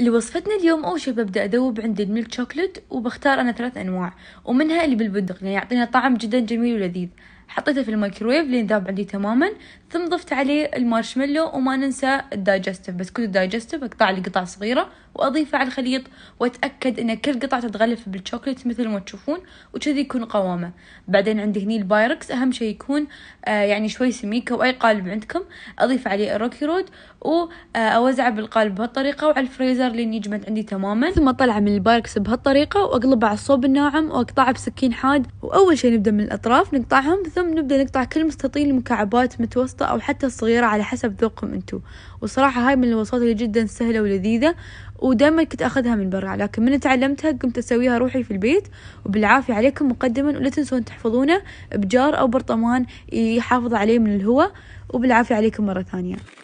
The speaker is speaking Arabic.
لوصفتنا اليوم أول شي ببدأ أذوب عندي الميلك شوكلت وبختار أنا ثلاث أنواع ومنها اللي بالبندق يعني يعطينا طعم جدا جميل ولذيذ حطيته في الميكرويف لين ذاب عندي تماما ثم ضفت عليه المارشميلو وما ننسى الدايجستيف بس كل الدايجستيف اقطع لي قطع صغيرة واضيفه على الخليط واتأكد ان كل قطعة تتغلف بالشوكليت مثل ما تشوفون وكذي يكون قوامه بعدين عندي هني البايركس اهم شيء يكون آه يعني شوي سميكة واي قالب عندكم اضيف عليه الروكي رود واوزعه آه، بالقالب بهالطريقة وعلى الفريزر لين يجمد عندي تماما ثم اطلعه من البايركس بهالطريقة واقلبه على الصوب الناعم واقطعه بسكين حاد واول شيء نبدأ من الاطراف نقطعهم ثم ثم نبدأ نقطع كل مستطيل لمكعبات متوسطة أو حتى صغيرة على حسب ذوقكم أنتو وصراحة هاي من الوصفات اللي جدا سهلة ولذيذة ودائما كنت أخذها من برا لكن من تعلمتها قمت أسويها روحي في البيت وبالعافية عليكم مقدما ولا تنسون تحفظونه بجار أو برطمان يحافظ عليه من الهواء وبالعافية عليكم مرة ثانية